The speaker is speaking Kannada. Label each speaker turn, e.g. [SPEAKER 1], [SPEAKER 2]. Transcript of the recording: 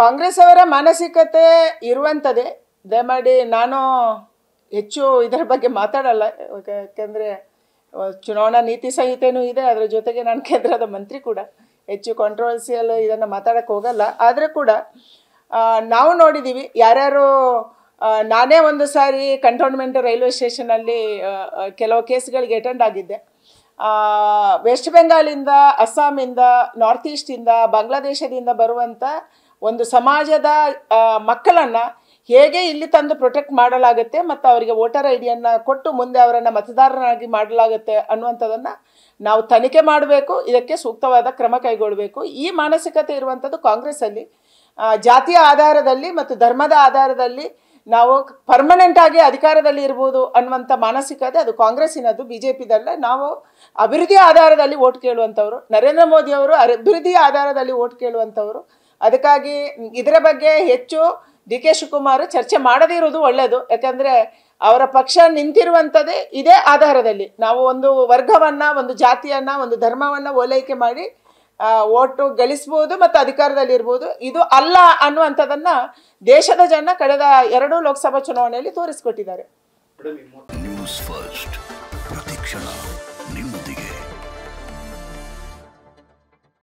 [SPEAKER 1] ಕಾಂಗ್ರೆಸ್ ಅವರ ಮಾನಸಿಕತೆ ಇರುವಂಥದ್ದೇ ದಯಮಾಡಿ ನಾನು ಹೆಚ್ಚು ಇದರ ಬಗ್ಗೆ ಮಾತಾಡಲ್ಲ ಯಾಕೆಂದರೆ ಚುನಾವಣಾ ನೀತಿ ಸಂಹಿತೆನೂ ಇದೆ ಅದರ ಜೊತೆಗೆ ನಾನು ಕೇಂದ್ರದ ಮಂತ್ರಿ ಕೂಡ ಹೆಚ್ಚು ಕಾಂಟ್ರವರ್ಸಿಯಲ್ ಇದನ್ನು ಮಾತಾಡೋಕ್ಕೆ ಹೋಗಲ್ಲ ಆದರೂ ಕೂಡ ನಾವು ನೋಡಿದ್ದೀವಿ ಯಾರ್ಯಾರು ನಾನೇ ಒಂದು ಸಾರಿ ಕಂಟೋನ್ಮೆಂಟ್ ರೈಲ್ವೆ ಸ್ಟೇಷನಲ್ಲಿ ಕೆಲವು ಕೇಸ್ಗಳಿಗೆ ಅಟೆಂಡ್ ಆಗಿದ್ದೆ ವೆಸ್ಟ್ ಬೆಂಗಾಲಿಂದ ಅಸ್ಸಾಮಿಂದ ನಾರ್ತ್ ಈಸ್ಟಿಂದ ಬಾಂಗ್ಲಾದೇಶದಿಂದ ಬರುವಂಥ ಒಂದು ಸಮಾಜದ ಮಕ್ಕಳನ್ನು ಹೇಗೆ ಇಲ್ಲಿ ತಂದು ಪ್ರೊಟೆಕ್ಟ್ ಮಾಡಲಾಗುತ್ತೆ ಮತ್ತು ಅವರಿಗೆ ವೋಟರ್ ಐ ಡಿಯನ್ನು ಕೊಟ್ಟು ಮುಂದೆ ಅವರನ್ನು ಮತದಾರರಾಗಿ ಮಾಡಲಾಗುತ್ತೆ ಅನ್ನುವಂಥದ್ದನ್ನು ನಾವು ತನಿಖೆ ಮಾಡಬೇಕು ಇದಕ್ಕೆ ಸೂಕ್ತವಾದ ಕ್ರಮ ಕೈಗೊಳ್ಳಬೇಕು ಈ ಮಾನಸಿಕತೆ ಇರುವಂಥದ್ದು ಕಾಂಗ್ರೆಸ್ಸಲ್ಲಿ ಜಾತಿಯ ಆಧಾರದಲ್ಲಿ ಮತ್ತು ಧರ್ಮದ ಆಧಾರದಲ್ಲಿ ನಾವು ಪರ್ಮನೆಂಟಾಗಿ ಅಧಿಕಾರದಲ್ಲಿ ಇರ್ಬೋದು ಅನ್ನುವಂಥ ಮಾನಸಿಕತೆ ಅದು ಕಾಂಗ್ರೆಸ್ಸಿನದು ಬಿ ಜೆ ಪಿದಲ್ಲೇ ನಾವು ಅಭಿವೃದ್ಧಿ ಆಧಾರದಲ್ಲಿ ಓಟ್ ಕೇಳುವಂಥವ್ರು ನರೇಂದ್ರ ಮೋದಿಯವರು ಅಭಿವೃದ್ಧಿ ಆಧಾರದಲ್ಲಿ ಓಟ್ ಕೇಳುವಂಥವ್ರು ಅದಕ್ಕಾಗಿ ಇದರ ಬಗ್ಗೆ ಹೆಚ್ಚು ಡಿ ಕೆ ಶಿವಕುಮಾರ್ ಚರ್ಚೆ ಮಾಡದೇ ಇರೋದು ಒಳ್ಳೆಯದು ಯಾಕಂದರೆ ಅವರ ಪಕ್ಷ ನಿಂತಿರುವಂಥದ್ದೇ ಇದೇ ಆಧಾರದಲ್ಲಿ ನಾವು ಒಂದು ವರ್ಗವನ್ನು ಒಂದು ಜಾತಿಯನ್ನು ಒಂದು ಧರ್ಮವನ್ನು ಓಲೈಕೆ ಮಾಡಿ ಓಟು ಗಳಿಸ್ಬೋದು ಮತ್ತು ಅಧಿಕಾರದಲ್ಲಿರ್ಬೋದು ಇದು ಅಲ್ಲ ಅನ್ನುವಂಥದ್ದನ್ನು ದೇಶದ ಜನ ಕಳೆದ ಎರಡೂ ಲೋಕಸಭಾ ಚುನಾವಣೆಯಲ್ಲಿ ತೋರಿಸಿಕೊಟ್ಟಿದ್ದಾರೆ